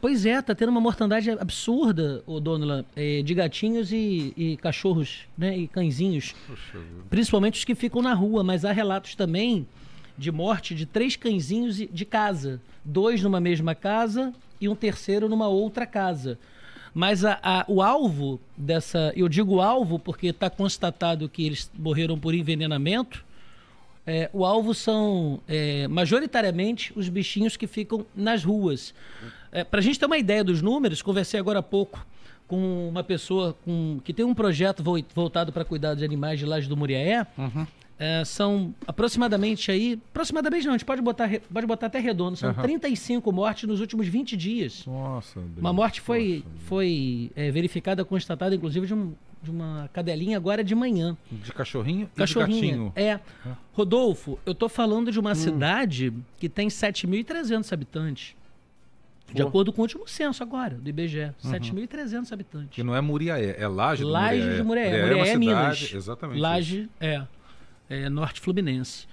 Pois é, tá tendo uma mortandade absurda, o Donela, é, de gatinhos e, e, cachorros, né? E cãezinhos. Poxa principalmente os que ficam na rua, mas há relatos também de morte de três cãezinhos de casa. Dois numa mesma casa e um terceiro numa outra casa. Mas a, a, o alvo dessa. Eu digo alvo porque está constatado que eles morreram por envenenamento é, o alvo são é, majoritariamente os bichinhos que ficam nas ruas. É, Para a gente ter uma ideia dos números, conversei agora há pouco com uma pessoa com, que tem um projeto voltado para cuidar de animais de Laje do Muriaé. Uhum. É, são aproximadamente aí. Aproximadamente não, a gente pode botar, pode botar até redondo. São uhum. 35 mortes nos últimos 20 dias. Nossa, Deus, Uma morte foi, nossa, foi é, verificada, constatada, inclusive, de um de uma cadelinha agora de manhã. De cachorrinho? Cachorrinho. É. Rodolfo, eu tô falando de uma hum. cidade que tem 7.300 habitantes. Pô. De acordo com o último censo agora, do IBGE, uhum. 7.300 habitantes. Que não é Muriaé, é Laje do Laje Muriaé. de Muriaé. Muriaé, é Muriaé é, Minas. Exatamente. Laje, é, é Norte Fluminense.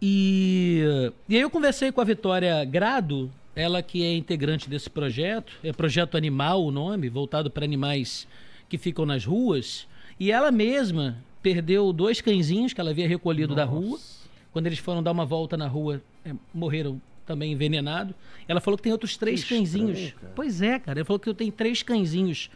E, e aí eu conversei com a Vitória Grado, ela que é integrante desse projeto, é Projeto Animal o nome, voltado para animais que ficam nas ruas. E ela mesma perdeu dois cãezinhos que ela havia recolhido Nossa. da rua. Quando eles foram dar uma volta na rua, é, morreram também envenenados. Ela falou que tem outros três que cãezinhos. Estranho, pois é, cara. Ela falou que eu tenho três cãezinhos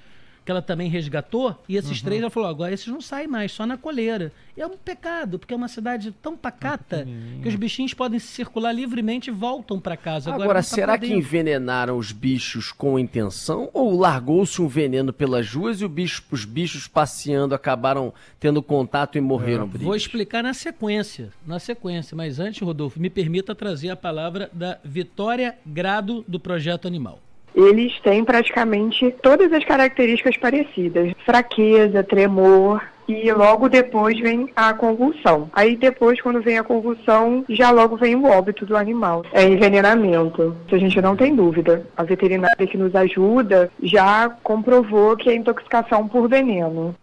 que ela também resgatou, e esses uhum. três ela falou: agora esses não saem mais, só na coleira. E é um pecado, porque é uma cidade tão pacata que os bichinhos podem circular livremente e voltam para casa. Agora, agora tá será que envenenaram os bichos com intenção? Ou largou-se um veneno pelas ruas e bicho, os bichos passeando acabaram tendo contato e morreram? É, vou explicar na sequência, na sequência, mas antes, Rodolfo, me permita trazer a palavra da Vitória Grado do Projeto Animal eles têm praticamente todas as características parecidas: fraqueza, tremor, e logo depois vem a convulsão. Aí depois, quando vem a convulsão, já logo vem o óbito do animal. É envenenamento. Isso a gente não tem dúvida. A veterinária que nos ajuda já comprovou que é intoxicação por veneno.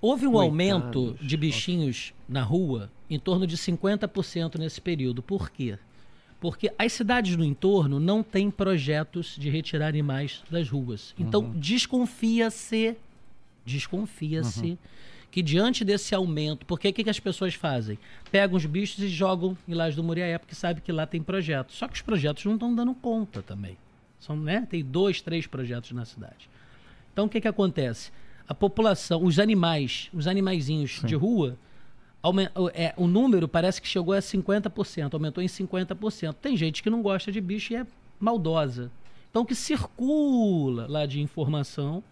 Houve um Coitados. aumento de bichinhos na rua em torno de 50% nesse período. Por quê? Porque as cidades no entorno não têm projetos de retirar animais das ruas. Então, uhum. desconfia-se, desconfia-se, uhum. que diante desse aumento, porque o que, que as pessoas fazem? Pegam os bichos e jogam em Laje do Muriaé, porque sabe que lá tem projetos. Só que os projetos não estão dando conta também. São, né? Tem dois, três projetos na cidade. Então, o que, que acontece? A população, os animais, os animaizinhos Sim. de rua é, o número parece que chegou a 50%, aumentou em 50%. Tem gente que não gosta de bicho e é maldosa. Então, o que circula lá de informação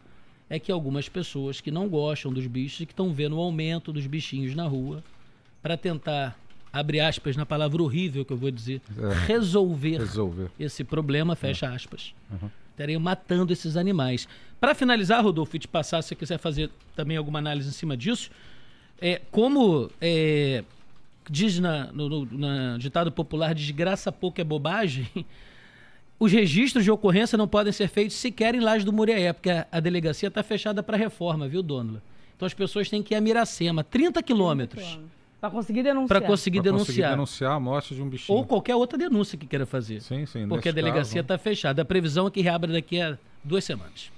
é que algumas pessoas que não gostam dos bichos e que estão vendo o aumento dos bichinhos na rua para tentar, abre aspas na palavra horrível que eu vou dizer, é. resolver, resolver, esse problema, fecha é. aspas. Uhum. Estarem matando esses animais. Para finalizar, Rodolfo, e te passar, se você quiser fazer também alguma análise em cima disso, é, como é, diz na, no, no na ditado popular, desgraça pouco é bobagem, os registros de ocorrência não podem ser feitos sequer em Laje do Muriaé, porque a, a delegacia está fechada para reforma, viu, Dona? Então as pessoas têm que ir a Miracema, 30 quilômetros. Para conseguir denunciar. Para conseguir, conseguir denunciar. a morte de um bichinho. Ou qualquer outra denúncia que queira fazer. Sim, sim. Porque a delegacia está fechada. A previsão é que reabra daqui a duas semanas.